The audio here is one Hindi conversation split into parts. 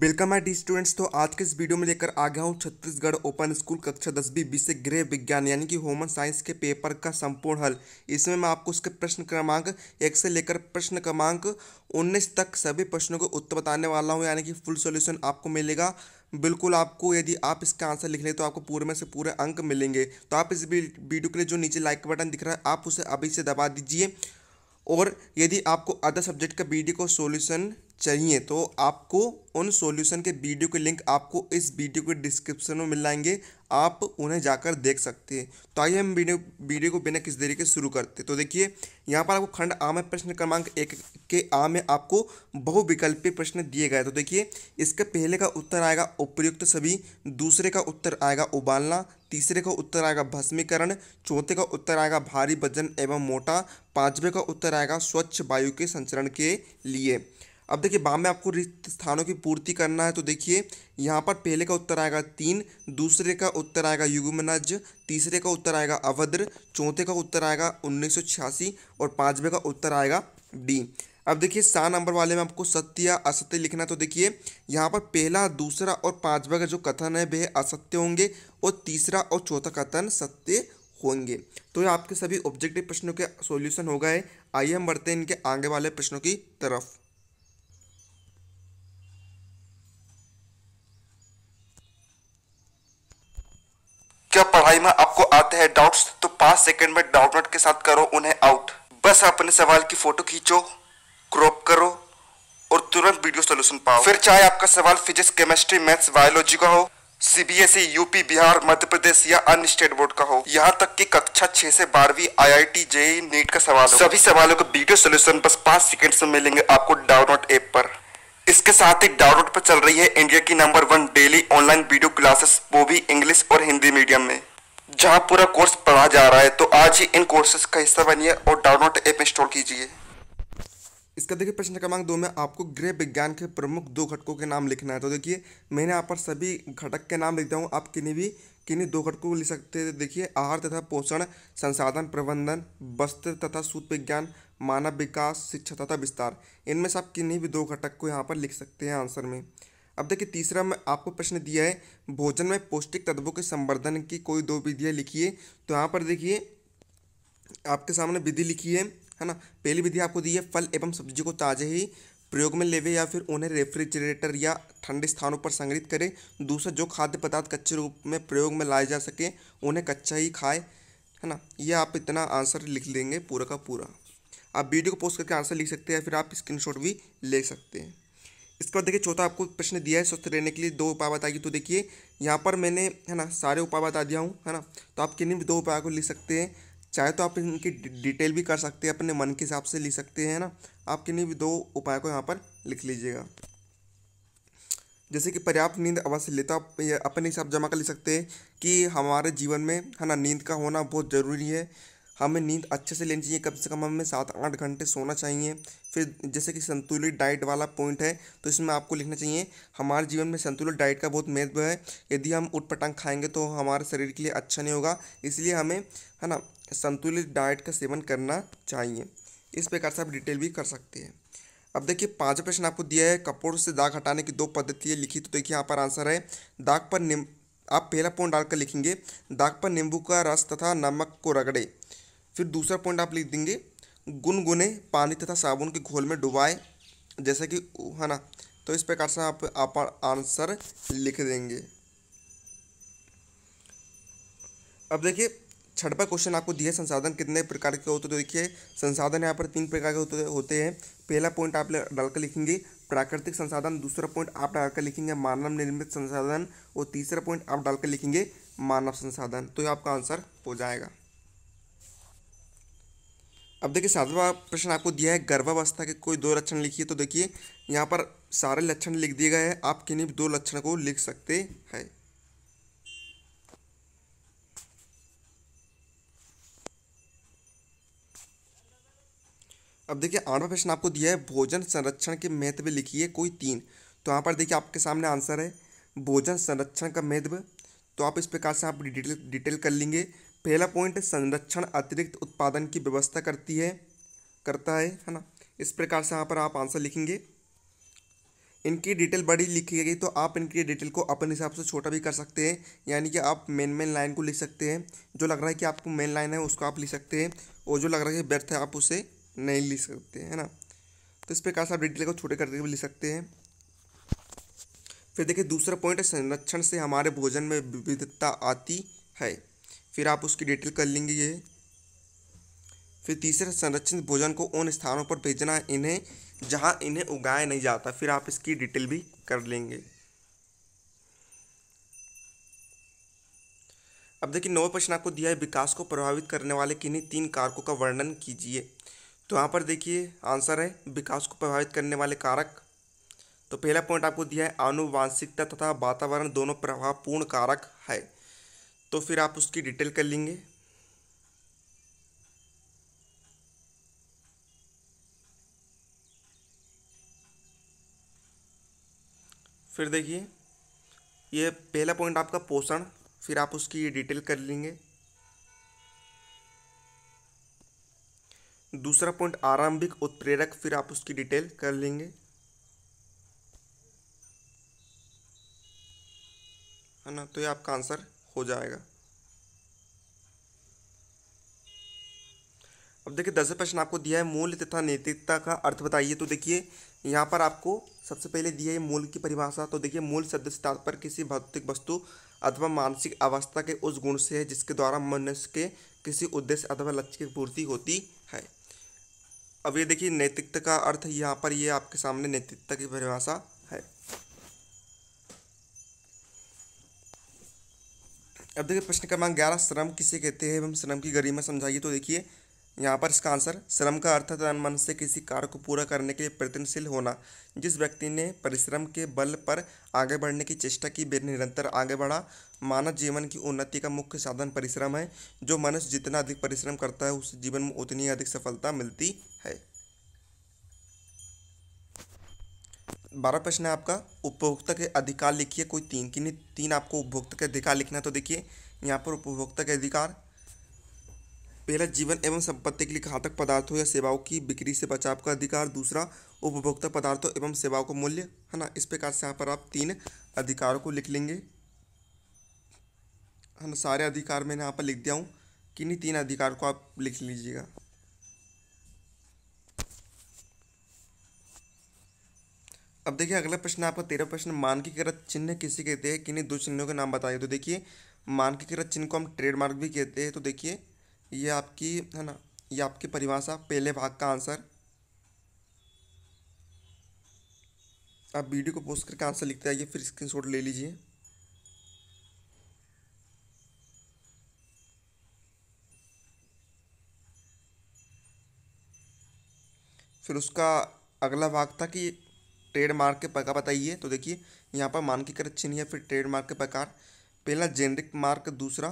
वेलकम माई डी स्टूडेंट्स तो आज के इस वीडियो में लेकर आ गया हूँ छत्तीसगढ़ ओपन स्कूल कक्षा दसवीं विषय गृह विज्ञान यानी कि ह्यूमन साइंस के पेपर का संपूर्ण हल इसमें मैं आपको उसके प्रश्न क्रमांक एक से लेकर प्रश्न क्रमांक उन्नीस तक सभी प्रश्नों को उत्तर बताने वाला हूँ यानी कि फुल सॉल्यूशन आपको मिलेगा बिल्कुल आपको यदि आप इसका आंसर लिख लें तो आपको पूरे में से पूरे अंक मिलेंगे तो आप इस वीडियो के लिए जो नीचे लाइक बटन दिख रहा है आप उसे अभी से दबा दीजिए और यदि आपको अदर सब्जेक्ट का वीडियो को सोल्यूशन चाहिए तो आपको उन सॉल्यूशन के वीडियो के लिंक आपको इस वीडियो के डिस्क्रिप्शन में मिल जाएंगे आप उन्हें जाकर देख सकते हैं तो आइए हम वीडियो वीडियो को बिना किस देरी के शुरू करते तो देखिए यहाँ पर आपको खंड आम है प्रश्न क्रमांक एक के आ में आपको बहुविकल्पीय प्रश्न दिए गए तो देखिए इसके पहले का उत्तर आएगा उपयुक्त सभी दूसरे का उत्तर आएगा उबालना तीसरे का उत्तर आएगा भस्मीकरण चौथे का उत्तर आएगा भारी वजन एवं मोटा पांचवे का उत्तर आएगा स्वच्छ वायु के संचरण के लिए अब देखिए बाम में आपको रिक्त स्थानों की पूर्ति करना है तो देखिए यहाँ पर पहले का उत्तर आएगा तीन दूसरे का उत्तर आएगा युगमनज तीसरे का उत्तर आएगा अभद्र चौथे का उत्तर आएगा उन्नीस और पाँचवें का उत्तर आएगा डी अब देखिए सात नंबर वाले में आपको सत्य या असत्य लिखना तो देखिए यहाँ पर पहला दूसरा और पाँचवा का जो कथन है वह असत्य होंगे और तीसरा और चौथा कथन सत्य होंगे तो ये आपके सभी ऑब्जेक्टिव प्रश्नों के सॉल्यूशन हो गए आइए हम बढ़ते हैं इनके आगे वाले प्रश्नों की तरफ क्या पढ़ाई में आपको आते हैं डाउट्स तो पांच सेकंड में डाउट के साथ करो उन्हें आउट बस अपने सवाल की फोटो खींचो क्रॉप करो और तुरंत वीडियो सोल्यूशन पाओ फिर चाहे आपका सवाल फिजिक्स केमिस्ट्री मैथ्स बायोलॉजी का हो CBSE UP e, Bihar Madhya Pradesh या अन्य स्टेट बोर्ड का हो यहाँ तक कि कक्षा छह से बारहवीं आईआईटी जेई e, नीट का सवाल हो सभी सवालों का वीडियो सोल्यूशन बस पांच सेकंड में मिलेंगे आपको डाउनलोड ऐप पर इसके साथ ही डाउनलोड पर चल रही है इंडिया की number one daily online video classes वो भी इंग्लिश और हिंदी मीडियम में जहाँ पूरा कोर्स पढ़ा जा रहा है तो आज ही इन कोर्सेस का हिस्सा बनिए और डाउनलोड ऐप इंस्टॉल कीजिए इसका देखिए प्रश्न क्रमांक दो में आपको गृह विज्ञान के प्रमुख दो घटकों के नाम लिखना है तो देखिए मैंने यहाँ पर सभी घटक के नाम लिखता हूँ आप किन्हीं भी किन्हीं दो घटकों को लिख सकते हैं देखिए आहार तथा पोषण संसाधन प्रबंधन वस्त्र तथा सूत विज्ञान मानव विकास शिक्षा तथा विस्तार इनमें से आप किन्हीं भी दो घटक को यहाँ पर लिख सकते हैं आंसर में अब देखिए तीसरा में आपको प्रश्न दिया है भोजन में पौष्टिक तत्वों के संवर्धन की कोई दो विधियाँ लिखिए तो यहाँ पर देखिए आपके सामने विधि लिखी है है ना पहली विधि आपको दी है फल एवं सब्जी को ताजे ही प्रयोग में लेवे या फिर उन्हें रेफ्रिजरेटर या ठंडे स्थानों पर संग्रहित करें दूसरा जो खाद्य पदार्थ कच्चे रूप में प्रयोग में लाए जा सके उन्हें कच्चा ही खाए है ना ये आप इतना आंसर लिख लेंगे पूरा का पूरा आप वीडियो को पोस्ट करके आंसर लिख सकते हैं या फिर आप स्क्रीनशॉट भी ले सकते हैं इसके बाद देखिए चौथा आपको प्रश्न दिया है स्वस्थ रहने के लिए दो उपाय बताएगी तो देखिए यहाँ पर मैंने है ना सारे उपाय बता दिया हूँ है ना तो आप किन्हीं भी दो उपाय को लिख सकते हैं चाहे तो आप इनकी डिटेल भी कर सकते हैं अपने मन के हिसाब से लिख सकते हैं ना आप किन्हीं भी दो उपाय को यहाँ पर लिख लीजिएगा जैसे कि पर्याप्त नींद अवश्य लेता आप अपने हिसाब जमा कर ले सकते हैं कि हमारे जीवन में है ना नींद का होना बहुत ज़रूरी है हमें नींद अच्छे से लेनी चाहिए कम से कम हमें सात आठ घंटे सोना चाहिए फिर जैसे कि संतुलित डाइट वाला पॉइंट है तो इसमें आपको लिखना चाहिए हमारे जीवन में संतुलित डाइट का बहुत महत्व है यदि हम उटपटांग खाएंगे तो हमारे शरीर के लिए अच्छा नहीं होगा इसलिए हमें है ना संतुलित डाइट का सेवन करना चाहिए इस प्रकार से आप डिटेल भी कर सकते हैं अब देखिए पाँचवा प्रश्न आपको दिया है कपूर से दाग हटाने की दो पद्धति लिखी तो देखिए यहाँ पर आंसर है दाग पर निम आप पहला पॉइंट डालकर लिखेंगे दाग पर नींबू का रस तथा नमक को रगड़े फिर दूसरा पॉइंट आप लिख देंगे गुनगुने पानी तथा साबुन के घोल में डुबाएं जैसे कि है ना तो इस प्रकार से आप, आप आंसर लिख देंगे अब देखिए छठवा क्वेश्चन आपको दिया संसाधन कितने प्रकार के होते तो देखिए संसाधन यहाँ पर तीन प्रकार के होते होते हैं पहला पॉइंट आप डालकर लिखेंगे प्राकृतिक संसाधन दूसरा पॉइंट आप डालकर लिखेंगे मानव निर्मित संसाधन और तीसरा पॉइंट आप डालकर लिखेंगे मानव संसाधन तो ये आपका आंसर हो जाएगा अब देखिए सातवां प्रश्न आपको दिया है गर्भावस्था के कोई दो लक्षण लिखिए तो देखिए यहाँ पर सारे लक्षण लिख दिए गए हैं आप किन्हीं दो लक्षण को लिख सकते हैं अब देखिए आठवां प्रश्न आपको दिया है भोजन संरक्षण के महत्व लिखिए कोई तीन तो यहाँ पर देखिए आपके सामने आंसर है भोजन संरक्षण का महत्व तो आप इस प्रकार से आप डिटेल डिटेल कर लेंगे पहला पॉइंट संरक्षण अतिरिक्त उत्पादन की व्यवस्था करती है करता है है ना इस प्रकार से यहाँ पर आप आंसर लिखेंगे इनकी डिटेल बड़ी लिखी गई तो आप इनकी डिटेल को अपने हिसाब से छोटा भी कर सकते हैं यानी कि आप मेन मेन लाइन को लिख सकते हैं जो लग रहा है कि आपको मेन लाइन है उसको आप लिख सकते हैं और जो लग रहा है कि व्यर्थ है आप उसे नहीं लिख सकते है ना तो इस प्रकार से आप डिटेल को छोटे करके भी लिख सकते हैं फिर देखिए दूसरा पॉइंट संरक्षण से हमारे भोजन में विविधता आती है फिर आप उसकी डिटेल कर लेंगे ये फिर तीसरा संरक्षित भोजन को उन स्थानों पर भेजना है इन्हें जहाँ इन्हें उगाया नहीं जाता फिर आप इसकी डिटेल भी कर लेंगे अब देखिए नौ प्रश्न आपको दिया है विकास को प्रभावित करने वाले किन्हीं तीन कारकों का वर्णन कीजिए तो यहाँ पर देखिए आंसर है विकास को प्रभावित करने वाले कारक तो पहला पॉइंट आपको दिया है आनुवांशिकता तथा वातावरण दोनों प्रभावपूर्ण कारक है तो फिर आप उसकी डिटेल कर लेंगे फिर देखिए ये पहला पॉइंट आपका पोषण फिर आप उसकी डिटेल कर लेंगे दूसरा पॉइंट आरंभिक उत्प्रेरक फिर आप उसकी डिटेल कर लेंगे है ना तो ये आपका आंसर हो जाएगा अब देखिए दसवें प्रश्न आपको दिया है मूल्य तथा नैतिकता का अर्थ बताइए तो देखिए यहाँ पर आपको सबसे पहले दिया है मूल्य की परिभाषा तो देखिए मूल्य शब्द से तात्पर्य किसी भौतिक वस्तु अथवा मानसिक अवस्था के उस गुण से है जिसके द्वारा मनुष्य के किसी उद्देश्य अथवा लक्ष्य की पूर्ति होती है अब ये देखिए नैतिकता का अर्थ यहाँ पर ये आपके सामने नैतिकता की परिभाषा अब देखिए प्रश्न क्रमांक ग्यारह श्रम किसे कहते हैं एवं श्रम की गरिमा समझाइए तो देखिए यहाँ पर इसका आंसर श्रम का अर्थ तन मन से किसी कार्य को पूरा करने के लिए प्रयत्नशील होना जिस व्यक्ति ने परिश्रम के बल पर आगे बढ़ने की चेष्टा की वे निरंतर आगे बढ़ा मानव जीवन की उन्नति का मुख्य साधन परिश्रम है जो मनुष्य जितना अधिक परिश्रम करता है उस जीवन में उतनी अधिक सफलता मिलती है बारह प्रश्न है आपका उपभोक्ता के अधिकार लिखिए कोई तीन किन्हीं तीन आपको उपभोक्ता के अधिकार लिखना है तो देखिए यहाँ पर उपभोक्ता के अधिकार पहला जीवन एवं संपत्ति के लिए घातक पदार्थों या सेवाओं की बिक्री से बचाव का अधिकार दूसरा उपभोक्ता पदार्थों एवं सेवाओं का मूल्य है ना इस प्रकार से यहाँ पर आप तीन अधिकारों को लिख लेंगे है ना सारे अधिकार मैंने यहाँ पर लिख दिया हूँ किन्हीं तीन अधिकार को आप लिख लीजिएगा अब देखिए अगला प्रश्न आपका तेरह प्रश्न मानकीकृत चिन्ह किसी कहते हैं किन्हीं दो चिन्हों के नाम बताइए तो देखिए मानकीकृत चिन्ह को हम ट्रेडमार्क भी कहते हैं तो देखिए ये आपकी है ना ये आपकी परिभाषा पहले भाग का आंसर आप वीडियो को पोस्ट करके आंसर लिखते आइए फिर स्क्रीनशॉट ले लीजिए फिर उसका अगला भाग था कि ट्रेडमार्क के प्रकार बताइए तो देखिए यहाँ पर मानकीकृत चिन्ह या फिर ट्रेडमार्क के प्रकार पहला जेनरिक मार्क दूसरा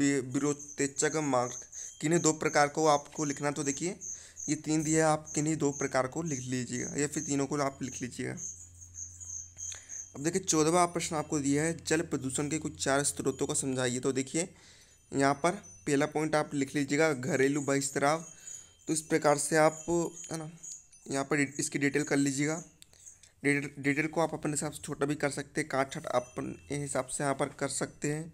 विरोधतेचक मार्क किन्हीं दो प्रकार को आपको लिखना तो देखिए ये तीन दिया आप किन्हीं दो प्रकार को लिख लीजिएगा या फिर तीनों को आप लिख लीजिएगा अब देखिए चौदहवा प्रश्न आपको दिया है जल प्रदूषण के कुछ चार स्रोतों को समझाइए तो देखिए यहाँ पर पहला पॉइंट आप लिख लीजिएगा घरेलू बहिस्त्राव तो इस प्रकार से आप है ना यहाँ पर इसकी डिटेल कर लीजिएगा डिटेल डिटेल को आप अपने हिसाब से छोटा भी कर सकते हैं काट छाट अपने हिसाब से यहाँ पर कर सकते हैं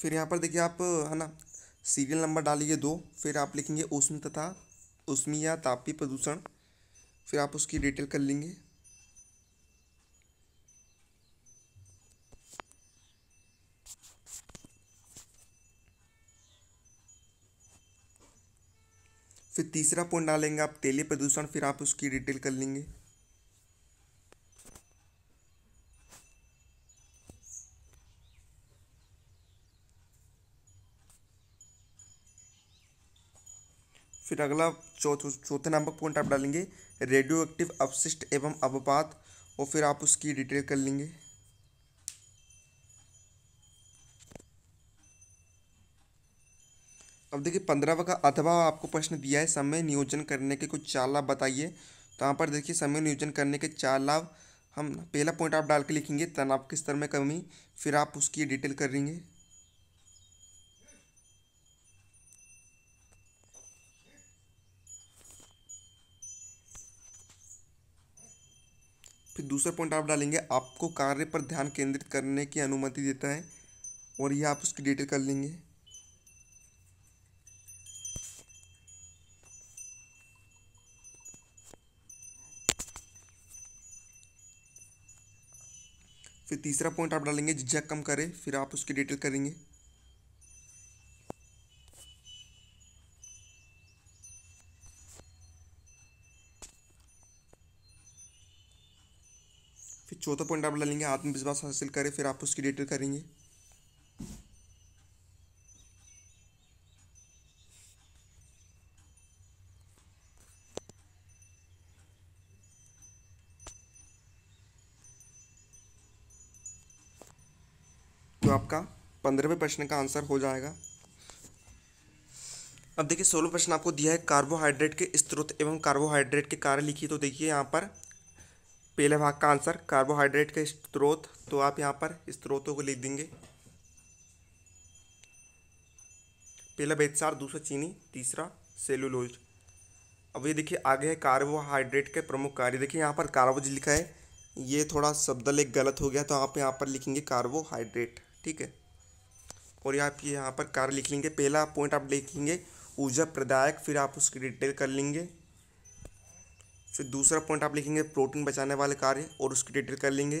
फिर यहाँ पर देखिए आप है ना सीरियल नंबर डालिए दो फिर आप लिखेंगे उष्म तथा या तापी प्रदूषण फिर आप उसकी डिटेल कर लेंगे फिर तीसरा पॉइंट डालेंगे आप तेलीय प्रदूषण फिर आप उसकी डिटेल कर लेंगे फिर अगला चौथे चौथे नंबर पॉइंट आप डालेंगे रेडियो एक्टिव अपशिष्ट एवं अवपात और फिर आप उसकी डिटेल कर लेंगे अब देखिए पंद्रहवा का अथवा आपको प्रश्न दिया है समय नियोजन करने के कुछ चार लाभ बताइए तो यहाँ पर देखिए समय नियोजन करने के चार लाभ हम पहला पॉइंट आप डाल के लिखेंगे तनाव के स्तर में कमी फिर आप उसकी डिटेल करेंगे फिर दूसरा पॉइंट आप डालेंगे आपको कार्य पर ध्यान केंद्रित करने की अनुमति देता है और यह आप उसकी डिटेल कर लेंगे फिर तीसरा पॉइंट आप डालेंगे झिझक कम करें फिर आप उसकी डिटेल करेंगे फिर चौथा पॉइंट आप डालेंगे आत्मविश्वास हासिल करें फिर आप उसकी डिटेल करेंगे आपका पंद्रहवें प्रश्न का आंसर हो जाएगा अब देखिए सोलह प्रश्न आपको दिया है कार्बोहाइड्रेट के स्त्रोत एवं कार्बोहाइड्रेट के कार्य लिखिए तो देखिए यहाँ पर पहले भाग का आंसर कार्बोहाइड्रेट के स्त्रोत तो आप यहाँ पर स्त्रोतों को लिख देंगे पहला बेतसार दूसरा चीनी तीसरा सेलुलोज अब ये देखिए आगे है कार्बोहाइड्रेट के प्रमुख कार्य देखिए यहाँ पर कार्बोज लिखा है ये थोड़ा शब्द लेख गलत हो गया तो आप यहाँ पर लिखेंगे कार्बोहाइड्रेट ठीक है और यहाँ आप यहाँ पर कार्य लिख लेंगे पहला पॉइंट आप लिखेंगे ऊर्जा प्रदायक फिर आप उसकी डिटेल कर लेंगे फिर दूसरा पॉइंट आप लिखेंगे प्रोटीन बचाने वाले कार्य और उसकी डिटेल कर लेंगे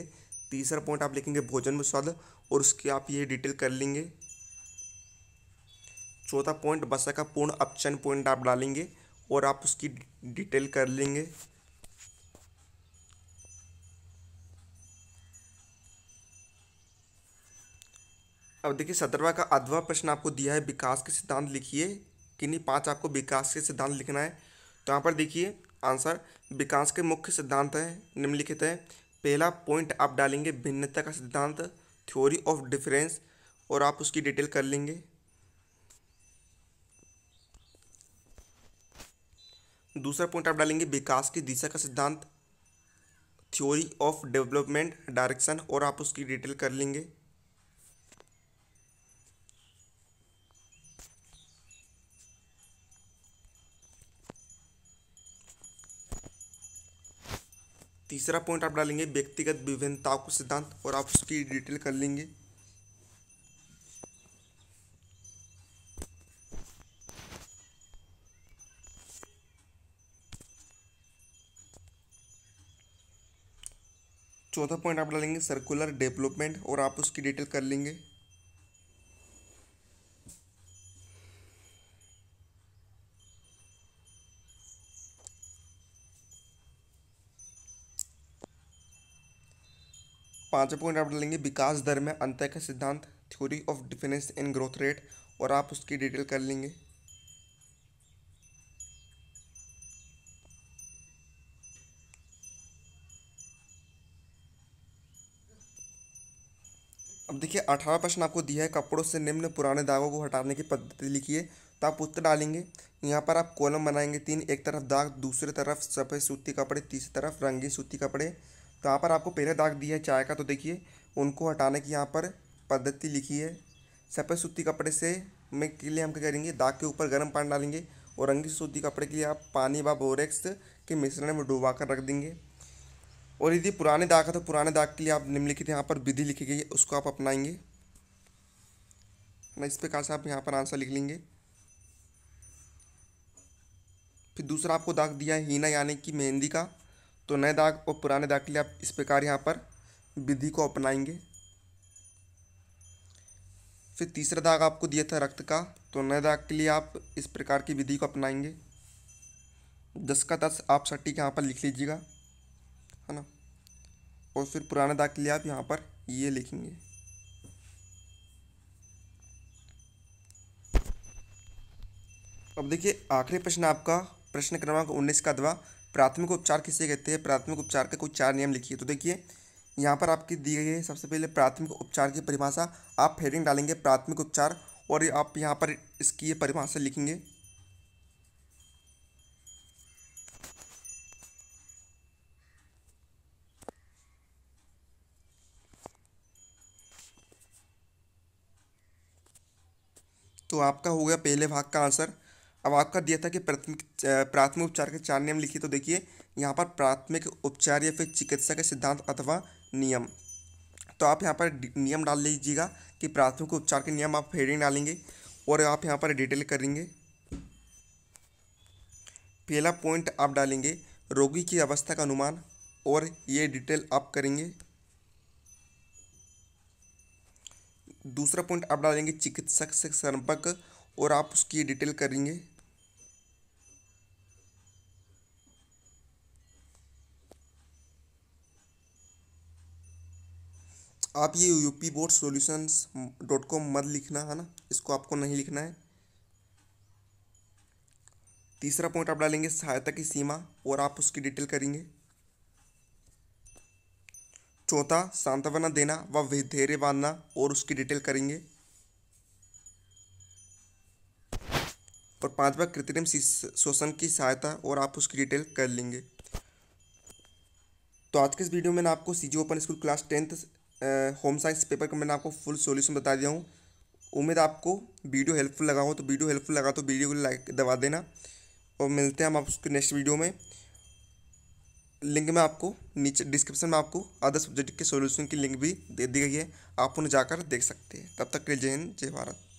तीसरा पॉइंट आप लिखेंगे भोजन में स्वाद और उसकी आप ये डिटेल कर लेंगे चौथा पॉइंट बसा का पूर्ण अपचन पॉइंट आप डालेंगे और आप उसकी डिटेल कर लेंगे अब देखिए सत्रहवा का अधवा प्रश्न आपको दिया है विकास के सिद्धांत लिखिए किन्हीं पाँच आपको विकास के सिद्धांत लिखना है तो यहाँ पर देखिए आंसर विकास के मुख्य सिद्धांत हैं निम्नलिखित है पहला पॉइंट आप डालेंगे भिन्नता का सिद्धांत थ्योरी ऑफ डिफरेंस और आप उसकी डिटेल कर लेंगे दूसरा पॉइंट आप डालेंगे विकास की दिशा का सिद्धांत थ्योरी ऑफ डेवलपमेंट डायरेक्शन और आप उसकी डिटेल कर लेंगे तीसरा पॉइंट आप डालेंगे व्यक्तिगत विभिन्नताओं को सिद्धांत और आप उसकी डिटेल कर लेंगे चौथा पॉइंट आप डालेंगे सर्कुलर डेवलपमेंट और आप उसकी डिटेल कर लेंगे पाँचवा पॉइंट आप डालेंगे विकास दर में अंतर का सिद्धांत theory of difference in growth rate और आप उसकी डिटेल कर लेंगे अब देखिए अठारह प्रश्न आपको दिया है कपड़ों से निम्न पुराने दागों को हटाने की पद्धति लिखिए तो आप उत्तर डालेंगे यहाँ पर आप कॉलम बनाएंगे तीन एक तरफ दाग दूसरी तरफ सफ़ेद सूती कपड़े तीसरी तरफ रंगी सूती कपड़े तो यहाँ पर आपको पहले दाग दिया है चाय का तो देखिए उनको हटाने की यहाँ पर पद्धति लिखी है सफ़ेद सूती कपड़े से में के लिए हम क्या करेंगे दाग के ऊपर गर्म पानी डालेंगे और रंगी सूती कपड़े के लिए आप पानी व बोरेक्स के मिश्रण में डुबा कर रख देंगे और यदि पुराने दाग है तो पुराने दाग के लिए आप निम्नलिखित यहाँ पर विधि लिखी गई है उसको आप अपनाएंगे ना इस प्रकार से आप यहाँ पर आंसर लिख लेंगे फिर दूसरा आपको दाग दिया है हीना यानी कि मेहंदी का तो नए दाग और पुराने दाग के लिए आप इस प्रकार यहाँ पर विधि को अपनाएंगे फिर तीसरा दाग आपको दिया था रक्त का तो नए दाग के लिए आप इस प्रकार की विधि को अपनाएंगे दस का दस आप सटीक यहाँ पर लिख लीजिएगा है ना और फिर पुराने दाग के लिए आप यहाँ पर ये लिखेंगे अब देखिए आखिरी प्रश्न आपका प्रश्न क्रमांक उन्नीस का दवा प्राथमिक उपचार किसे कहते हैं प्राथमिक उपचार के कोई चार नियम लिखिए तो देखिए यहाँ पर आपकी दी गई है सबसे पहले प्राथमिक उपचार की परिभाषा आप हेडिंग डालेंगे प्राथमिक उपचार और आप यहाँ पर इसकी ये परिभाषा लिखेंगे तो आपका हो गया पहले भाग का आंसर अब आपका दिया था कि प्राथमिक प्राथमिक उपचार के चार नियम लिखिए तो देखिए यहाँ पर प्राथमिक उपचार या फिर चिकित्सा के सिद्धांत अथवा नियम तो आप यहाँ पर नियम डाल लीजिएगा कि प्राथमिक उपचार के नियम आप हेडिंग डालेंगे और आप यहाँ पर डिटेल करेंगे पहला पॉइंट आप डालेंगे रोगी की अवस्था का अनुमान और ये डिटेल आप करेंगे दूसरा पॉइंट आप डालेंगे चिकित्सक से संपर्क और आप उसकी डिटेल करेंगे आप ये U P board solutions dot com मत लिखना है ना इसको आपको नहीं लिखना है तीसरा पॉइंट आप डालेंगे सहायता की सीमा और आप उसकी डिटेल करेंगे चौथा सांत्वना देना व धैर्य बांधना और उसकी डिटेल करेंगे और पांचवा कृत्रिम शोषण की सहायता और आप उसकी डिटेल कर लेंगे तो आज के इस वीडियो में मैंने आपको C G open school class tenth home science paper का मैंने आपको फुल सॉल्यूशन बता दिया हूँ उम्मीद आपको वीडियो हेल्पफुल लगा हो तो वीडियो हेल्पफुल लगा तो वीडियो को लाइक दबा देना और मिलते हैं हम आप उसके नेक्स्ट वीडियो में लिंक में आपको नीचे डिस्क्रिप्शन में आपको अदर सब्जेक्ट के सॉल्यूशन की लिंक भी दे दी गई है आप उन्हें जाकर देख सकते हैं तब तक के लिए जय हिंद जय भारत